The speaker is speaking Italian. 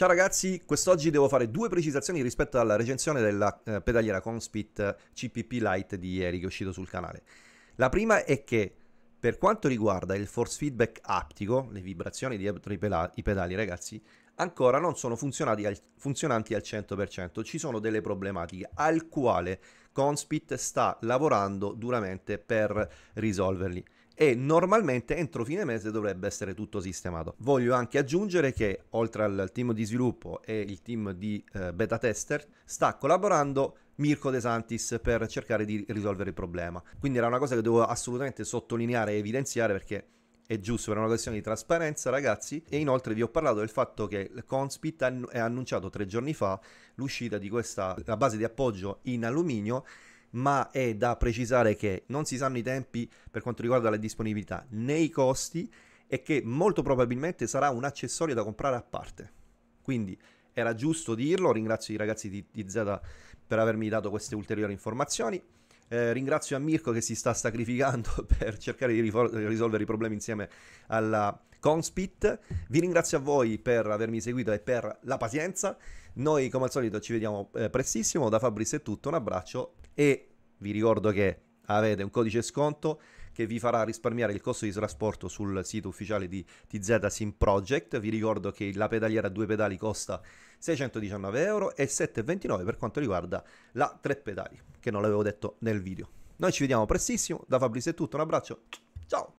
Ciao ragazzi, quest'oggi devo fare due precisazioni rispetto alla recensione della eh, pedaliera Conspit eh, CPP Lite di ieri che è uscito sul canale. La prima è che per quanto riguarda il force feedback aptico, le vibrazioni dietro i, pedali, ragazzi, ancora non sono al, funzionanti al 100%, ci sono delle problematiche al quale Conspit sta lavorando duramente per risolverli e normalmente entro fine mese dovrebbe essere tutto sistemato. Voglio anche aggiungere che oltre al team di sviluppo e il team di eh, beta tester sta collaborando Mirko De Santis per cercare di risolvere il problema. Quindi era una cosa che devo assolutamente sottolineare e evidenziare perché è giusto per una questione di trasparenza, ragazzi. E inoltre vi ho parlato del fatto che Conspit ha annunciato tre giorni fa l'uscita di questa base di appoggio in alluminio ma è da precisare che non si sanno i tempi per quanto riguarda la disponibilità né i costi e che molto probabilmente sarà un accessorio da comprare a parte. Quindi era giusto dirlo, ringrazio i ragazzi di, di Z per avermi dato queste ulteriori informazioni. Eh, ringrazio a Mirko che si sta sacrificando per cercare di rifor- risolvere i problemi insieme alla Conspit. Vi ringrazio a voi per avermi seguito e per la pazienza. Noi come al solito ci vediamo eh, prestissimo, da Fabrizio è tutto, un abbraccio e vi ricordo che avete un codice sconto che vi farà risparmiare il costo di trasporto sul sito ufficiale di TZ Sim Project. Vi ricordo che la pedaliera a due pedali costa 619 euro e 7,29 per quanto riguarda la tre pedali, che non l'avevo detto nel video. Noi ci vediamo prestissimo, da Fabrizio è tutto, un abbraccio, ciao!